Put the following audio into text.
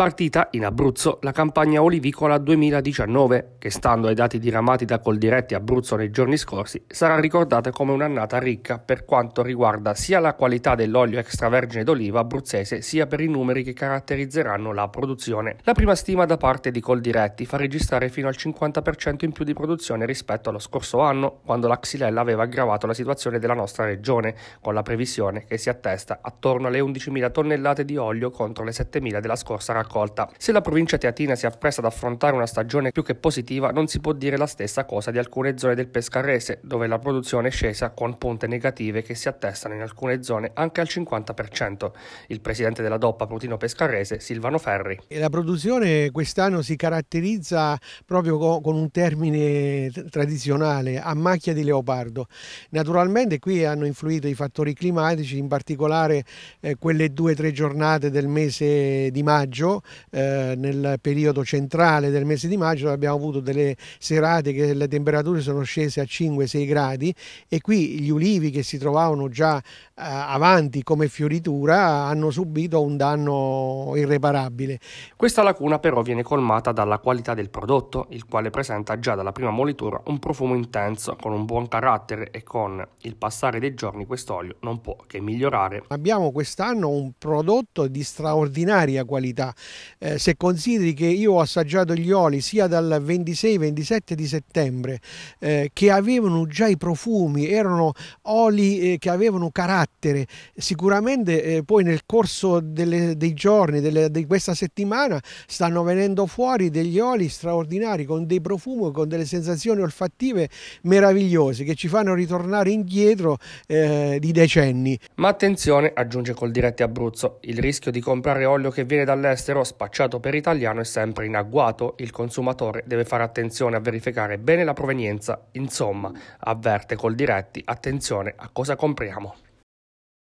partita in Abruzzo la campagna olivicola 2019, che stando ai dati diramati da Coldiretti Abruzzo nei giorni scorsi, sarà ricordata come un'annata ricca per quanto riguarda sia la qualità dell'olio extravergine d'oliva abruzzese sia per i numeri che caratterizzeranno la produzione. La prima stima da parte di Coldiretti fa registrare fino al 50% in più di produzione rispetto allo scorso anno, quando la Xylella aveva aggravato la situazione della nostra regione, con la previsione che si attesta attorno alle 11.000 tonnellate di olio contro le 7.000 della scorsa raccolta raccolta. Se la provincia teatina si appresta ad affrontare una stagione più che positiva, non si può dire la stessa cosa di alcune zone del Pescarrese, dove la produzione è scesa con punte negative che si attestano in alcune zone anche al 50%. Il presidente della DOP Prutino Pescarrese, Silvano Ferri. La produzione quest'anno si caratterizza proprio con un termine tradizionale, a macchia di leopardo. Naturalmente qui hanno influito i fattori climatici, in particolare eh, quelle due o tre giornate del mese di maggio eh, nel periodo centrale del mese di maggio abbiamo avuto delle serate che le temperature sono scese a 5-6 gradi e qui gli ulivi che si trovavano già eh, avanti come fioritura hanno subito un danno irreparabile. Questa lacuna però viene colmata dalla qualità del prodotto, il quale presenta già dalla prima molitura un profumo intenso con un buon carattere e con il passare dei giorni questo olio non può che migliorare. Abbiamo quest'anno un prodotto di straordinaria qualità eh, se consideri che io ho assaggiato gli oli sia dal 26-27 di settembre eh, che avevano già i profumi, erano oli eh, che avevano carattere, sicuramente eh, poi nel corso delle, dei giorni delle, di questa settimana stanno venendo fuori degli oli straordinari con dei profumi, con delle sensazioni olfattive meravigliose che ci fanno ritornare indietro eh, di decenni. Ma attenzione, aggiunge col diretti Abruzzo, il rischio di comprare olio che viene dall'estero però spacciato per italiano è sempre in agguato, il consumatore deve fare attenzione a verificare bene la provenienza, insomma avverte col diretti attenzione a cosa compriamo.